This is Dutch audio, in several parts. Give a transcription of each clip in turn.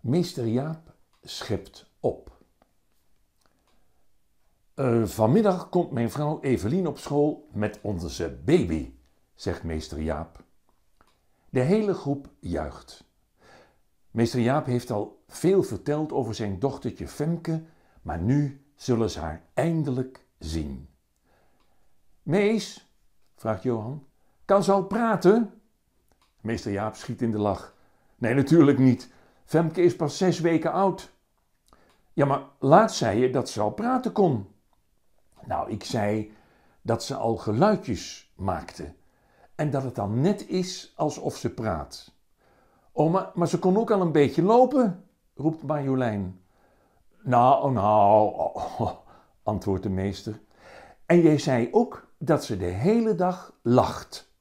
Meester Jaap schept op. Eh, vanmiddag komt mijn vrouw Evelien op school met onze baby, zegt meester Jaap. De hele groep juicht. Meester Jaap heeft al veel verteld over zijn dochtertje Femke, maar nu zullen ze haar eindelijk zien. Mees, vraagt Johan, kan ze al praten? Meester Jaap schiet in de lach. Nee, natuurlijk niet. Femke is pas zes weken oud. Ja, maar laat zei je dat ze al praten kon. Nou, ik zei dat ze al geluidjes maakte. En dat het dan net is alsof ze praat. Oh, maar, maar ze kon ook al een beetje lopen, roept Marjolein. Nou, nou, oh, antwoordt de meester. En jij zei ook dat ze de hele dag lacht,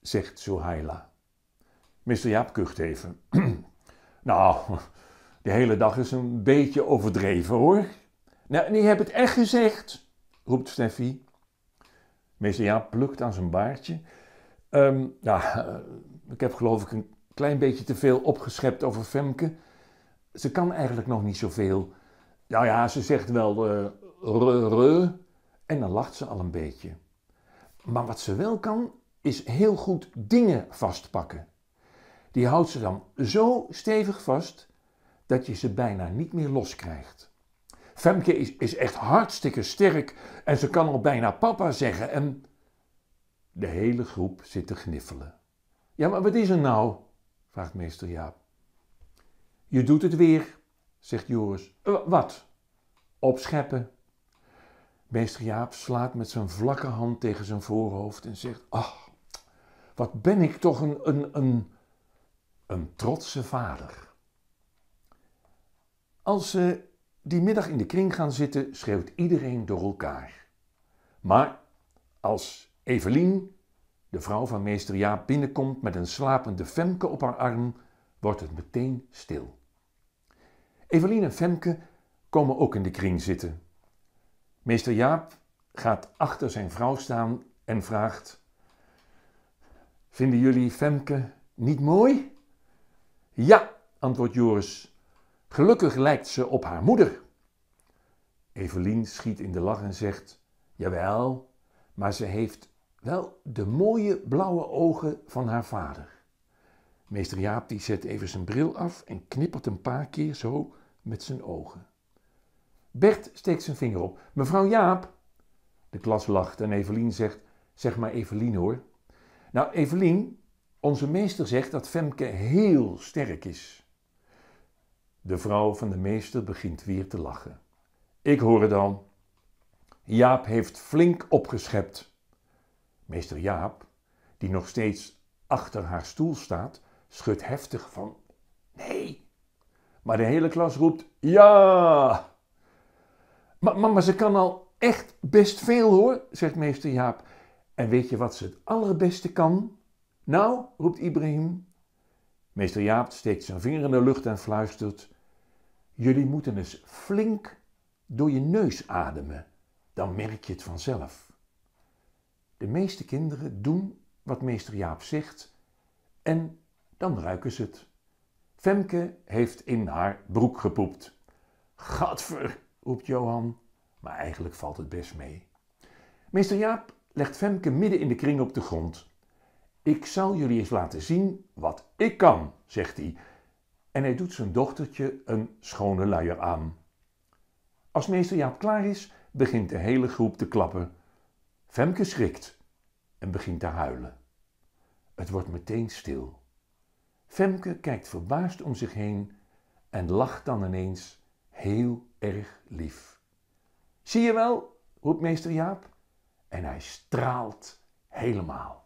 zegt Sohaila. Meester Jaap kucht even. Nou, de hele dag is een beetje overdreven hoor. Nou, ik heb het echt gezegd, roept Steffi. Meester Jaap plukt aan zijn baardje. Ehm, ja, ik heb geloof ik een klein beetje te veel opgeschept over Femke. Ze kan eigenlijk nog niet zoveel. Nou ja, ze zegt wel uh, eh, re, re, en dan lacht ze al een beetje. Maar wat ze wel kan, is heel goed dingen vastpakken die houdt ze dan zo stevig vast dat je ze bijna niet meer loskrijgt. Femke is, is echt hartstikke sterk en ze kan al bijna papa zeggen en... De hele groep zit te gniffelen. Ja, maar wat is er nou? vraagt meester Jaap. Je doet het weer, zegt Joris. Eh, wat? Opscheppen. Meester Jaap slaat met zijn vlakke hand tegen zijn voorhoofd en zegt: Ach, wat ben ik toch een, een, een een trotse vader. Als ze die middag in de kring gaan zitten, schreeuwt iedereen door elkaar. Maar als Evelien, de vrouw van meester Jaap, binnenkomt met een slapende Femke op haar arm, wordt het meteen stil. Evelien en Femke komen ook in de kring zitten. Meester Jaap gaat achter zijn vrouw staan en vraagt: Vinden jullie Femke niet mooi? Ja, antwoordt Joris. Gelukkig lijkt ze op haar moeder. Evelien schiet in de lach en zegt: Jawel, maar ze heeft wel de mooie blauwe ogen van haar vader. Meester Jaap die zet even zijn bril af en knippert een paar keer zo met zijn ogen. Bert steekt zijn vinger op. Mevrouw Jaap! De klas lacht en Evelien zegt: Zeg maar Evelien hoor. Nou, Evelien, onze meester zegt dat Femke heel sterk is. De vrouw van de meester begint weer te lachen. Ik hoor het dan Jaap heeft flink opgeschept. Meester Jaap, die nog steeds achter haar stoel staat, schudt heftig van nee. Maar de hele klas roept ja. Maar, mama, ze kan al echt best veel hoor, zegt meester Jaap. En weet je wat ze het allerbeste kan? Nou, roept Ibrahim. Meester Jaap steekt zijn vinger in de lucht en fluistert: Jullie moeten eens flink door je neus ademen, dan merk je het vanzelf. De meeste kinderen doen wat meester Jaap zegt en dan ruiken ze het. Femke heeft in haar broek gepoept. Gadver, roept Johan, maar eigenlijk valt het best mee. Meester Jaap legt Femke midden in de kring op de grond. Ik zal jullie eens laten zien wat ik kan, zegt hij. En hij doet zijn dochtertje een schone luier aan. Als meester Jaap klaar is, begint de hele groep te klappen. Femke schrikt en begint te huilen. Het wordt meteen stil. Femke kijkt verbaasd om zich heen en lacht dan ineens heel erg lief. Zie je wel, roept meester Jaap. En hij straalt helemaal.